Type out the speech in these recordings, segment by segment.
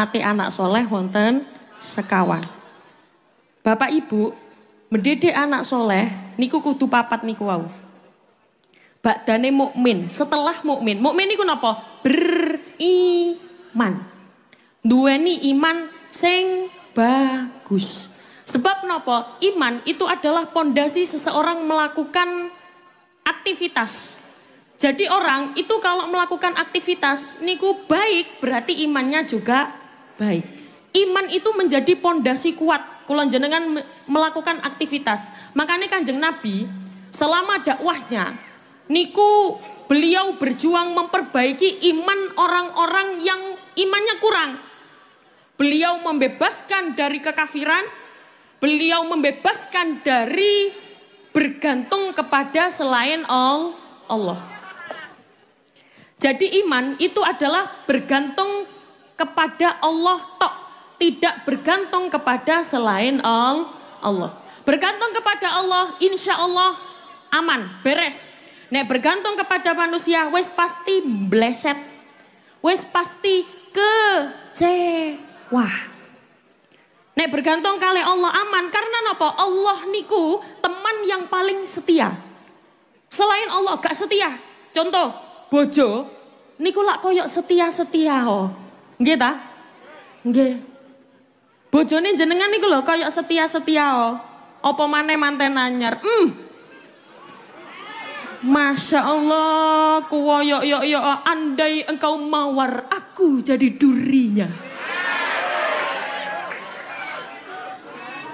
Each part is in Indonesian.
nate anak soleh wonten sekawan. Bapak Ibu, mendidik anak soleh niku kudu papat niku wau. Badane mukmin, setelah mukmin. Mukmin niku napa? Beriman. Duweni iman sing bagus. Sebab napa? iman itu adalah pondasi seseorang melakukan aktivitas. Jadi orang itu kalau melakukan aktivitas niku baik berarti imannya juga baik. Iman itu menjadi pondasi kuat kalau jenengan melakukan aktivitas. Makanya Kanjeng Nabi selama dakwahnya niku beliau berjuang memperbaiki iman orang-orang yang imannya kurang. Beliau membebaskan dari kekafiran, beliau membebaskan dari bergantung kepada selain Allah. Jadi iman itu adalah bergantung kepada Allah tok, tidak bergantung kepada selain Allah. Bergantung kepada Allah, insya Allah aman, beres. Nek bergantung kepada manusia, wes pasti bleset, wes pasti kecewa. Nek bergantung kali Allah aman, karena nopo Allah niku teman yang paling setia. Selain Allah gak setia, contoh bojo, niku lak koyok setia-setia oh. Nggih ta? Nggih. Bojone jenengan niku lho kaya setia-setia o. Apa maneh manten anyar? Hmm. Masya Allah, yo yo yo, andai engkau mawar, aku jadi durinya.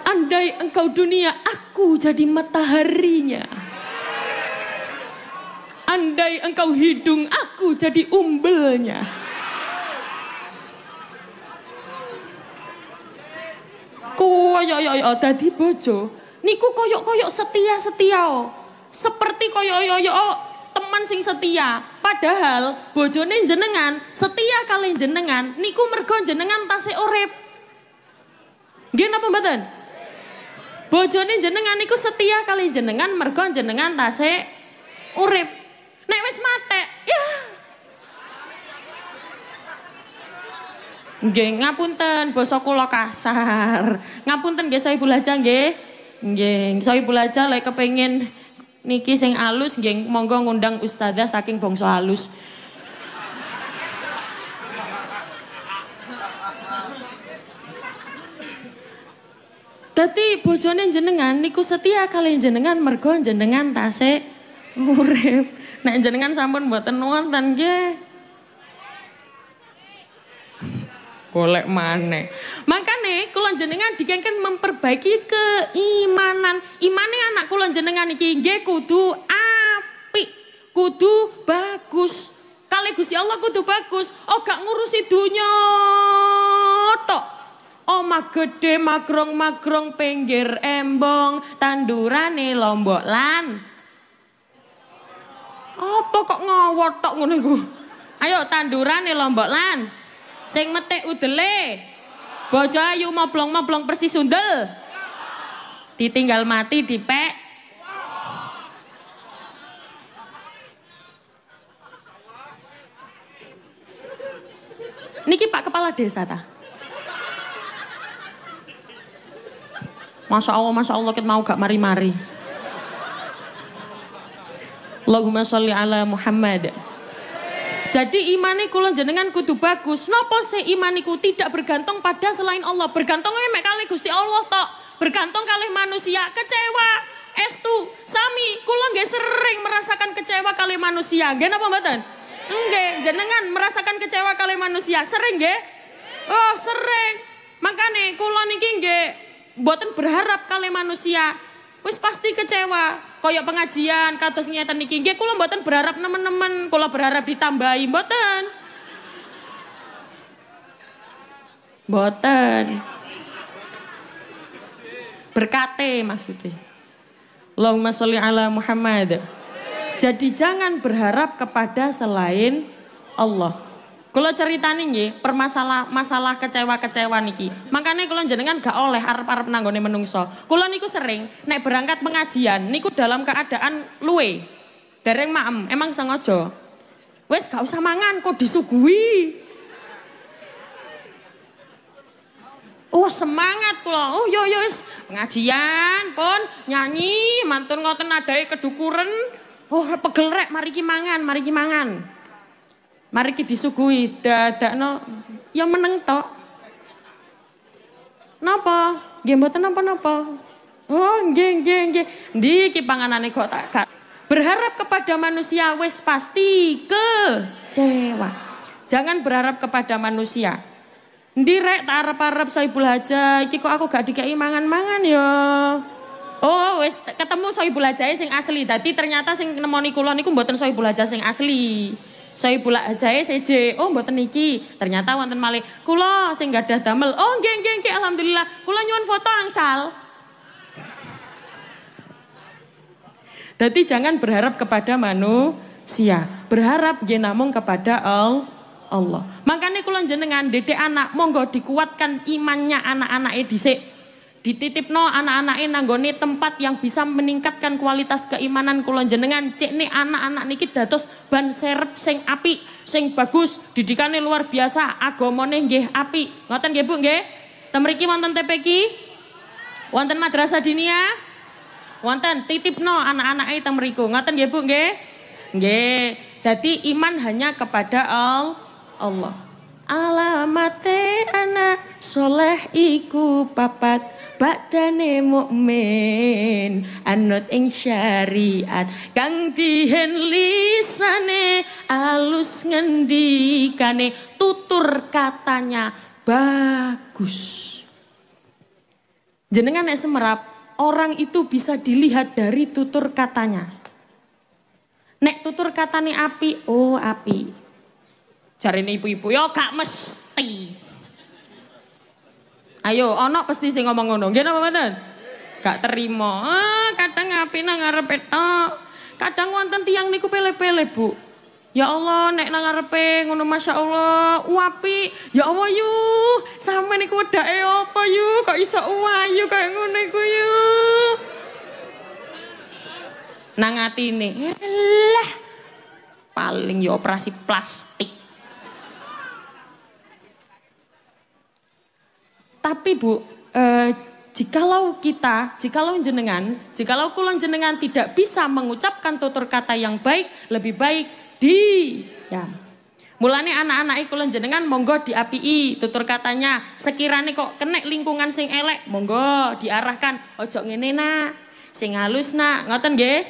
Andai engkau dunia, aku jadi mataharinya. Andai engkau hidung, aku jadi umbelnya. yo yo yo dadi bojo niku koyok-koyok setia-setia oh. Seperti koyok yo oh, yo teman sing setia. Padahal bojone jenengan setia kali jenengan niku mergo jenengan tase urip. Nggih badan? mboten? Bojone jenengan niku setia kali jenengan mergo jenengan tasik urip. Nek wis matek Nggih, ngapunten basa kula kasar. Ngapunten nggih Sohibul Haja nggih. Nggih, Sohibul Haja lek kepengin niki sing alus nggih monggo ngundang ustazah saking bangsa alus. Dadi bojone jenengan niku setia kali jenengan mergo jenengan tasik urip. Nek jenengan sampun mboten wonten nggih. golek mana? Makane kulon jenengan dikengken memperbaiki keimanan. Imane anak kulon jenengan iki nggih kudu api, kudu bagus. Kali gusi Allah kudu bagus, oh gak ngurusi dunia tok. Oh gede magrong-magrong pinggir embong, tanduran lombok lan. Apa kok ngawot tok ngono iku? Ayo tanduran lombok lan. Sing metek udele. Bojo ayu mau pelong persis sundel. Ditinggal mati di pe. Niki Pak Kepala Desa ta? Masya Allah, Masya Allah, kita mau gak mari-mari. Allahumma sholli ala Muhammad. Jadi imane kula jenengan kudu bagus. Napa se imaniku tidak bergantung pada selain Allah? Bergantung mek kali Gusti Allah tok. Bergantung kali manusia kecewa. Estu, sami, kulo nggih sering merasakan kecewa kali manusia. Nggih napa mboten? Nggih, jenengan merasakan kecewa kali manusia sering gak? Oh, sering. Makane kulo niki nggih Buatan berharap kali manusia. Wis pasti kecewa koyok pengajian kados ngeten niki nggih kula mboten berharap nemen-nemen kula berharap ditambahi mboten mboten berkate maksudnya Allahumma sholli ala Muhammad jadi jangan berharap kepada selain Allah kalau ceritanya ya permasalah masalah kecewa-kecewa niki. Makanya kalau jenengan gak oleh arep-arep nanggone menungso. Kalau niku sering naik berangkat pengajian niku dalam keadaan luwe. Dereng maem, emang sengaja. Wes gak usah mangan kok disuguhi. Oh semangat kula. Oh yo yo wis pengajian pun nyanyi mantun ngoten nadai kedukuren. Oh pegel rek mari ki mangan, mari ki mangan. Mari kita disuguhi no, ya meneng tok. Napa? Game buat napa-napa. Oh, geng, geng, geng. Di kipangan panganane kok tak kat. Berharap kepada manusia wes pasti kecewa. Jangan berharap kepada manusia. Direk, rek tak arep-arep Soibul Haja, iki kok aku gak dikei mangan-mangan ya. Oh, wes ketemu Soibul Hajae sing asli. Tadi ternyata sing nemoni kula buatan mboten Soibul Haja sing asli. Saya pula saya saya Oh mboten niki. Ternyata wonten malih kula sing gadah damel. Oh geng nggih nggih alhamdulillah. Kula nyuwun foto angsal. Jadi jangan berharap kepada manusia, berharap ya kepada Allah. Makanya kulo jenengan dede anak monggo dikuatkan imannya anak anak di Dititip no anak ini nanggone tempat yang bisa meningkatkan kualitas keimanan kulon jenengan. Cek nih anak-anak niki datos ban serep sing api sing bagus, didikannya luar biasa, agamane nggih api Ngoten nggih Bu nggih? Ten mriki wonten TPQ? Wonten madrasah dinia? Wonten no anak anak itu temeriku. Ngoten nggih Bu nggih? Nggih. jadi iman hanya kepada Allah. Alamate anak soleh iku papat Badane mukmin anut ing syariat Kang dihen lisane alus ngendikane Tutur katanya bagus Jenengan nek semerap orang itu bisa dilihat dari tutur katanya Nek tutur katane api, oh api Jarine ibu-ibu yo kak mesti. Ayo, onok pasti sih ngomong ngono. gimana napa Kak Gak terima. Ah, kadang ngapi nang ngarepe tok. Ah, kadang wonten tiang niku pele-pele, Bu. Ya Allah, nek nang ngarepe ngono Masya Allah, uapi. Ya Allah yu, sama niku eh apa yu, kok iso uayu kayak ngono iku yu. Nang nih. lah paling ya operasi plastik. Tapi Bu, eh, jikalau kita, jikalau jenengan, jikalau kulon jenengan tidak bisa mengucapkan tutur kata yang baik, lebih baik di ya. Mulane anak-anak iku jenengan monggo API tutur katanya. Sekirane kok kenek lingkungan sing elek, monggo diarahkan ojo ngene nak, sing halus nak, ngoten nggih?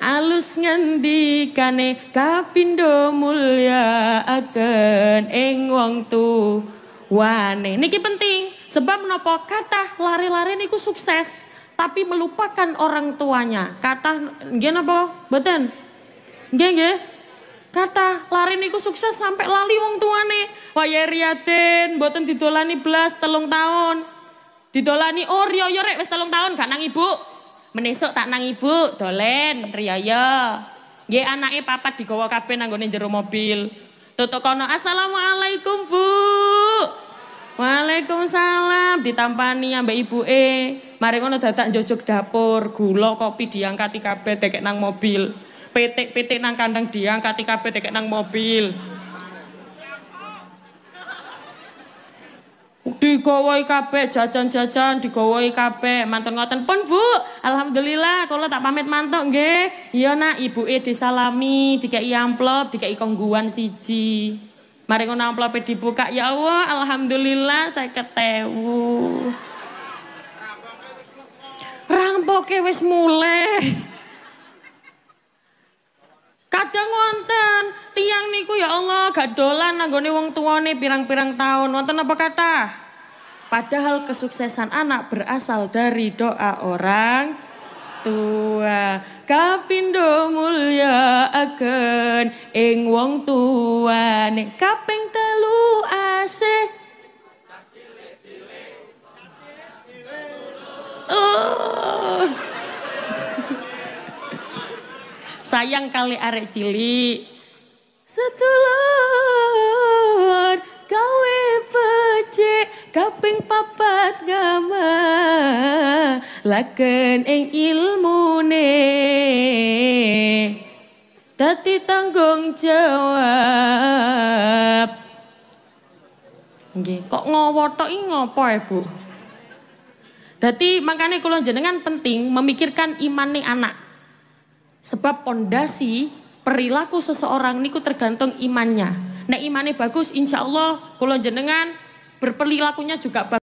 alus ngendikane kapindo mulya akan ing tu wane Niki penting. Sebab menopo kata lari-lari niku sukses tapi melupakan orang tuanya. Kata nggih napa? Mboten. Nggih nggih. Kata lari niku sukses sampai lali wong tuane. ya riaden mboten didolani belas telung tahun. Didolani oh riyo rek wis telung tahun gak nang ibu. Menesuk tak nang ibu dolen riyo. Nggih anake papat digawa kabeh nang jero mobil. Tutuk kono assalamualaikum Bu. Waalaikumsalam ditampani ambek Ibu e. Mari ngono datang njojog dapur, gula kopi diangkat kabeh tekek nang mobil. Petik-petik nang kandang diangkati kabeh tekek nang mobil. Di digawai kabeh jajan-jajan di digawai kabeh mantan ngoten pun Bu alhamdulillah kalau tak pamit mantok, nggih iya nak Ibu E disalami dikai amplop dikai kongguan siji Mari ngono amplopnya e dibuka, ya Allah, alhamdulillah saya ketewu. Rampoke wis mulai. Kadang wonten tiang niku ya Allah gak dolan nanggone wong tuane pirang-pirang tahun. Wonten apa kata? Padahal kesuksesan anak berasal dari doa orang tua kapindo mulia akan ing wong nek kaping telu asih Uh. Sayang kali arek cilik. Setulur kawe pecik kaping papat gambar laken ing ilmune dadi tanggung jawab nggih kok ngowotoki ngopo Ibu eh, Dadi makanya kula jenengan penting memikirkan imane anak. Sebab pondasi perilaku seseorang niku tergantung imannya. Nek imane bagus insya Allah jenengan berperilakunya juga bagus.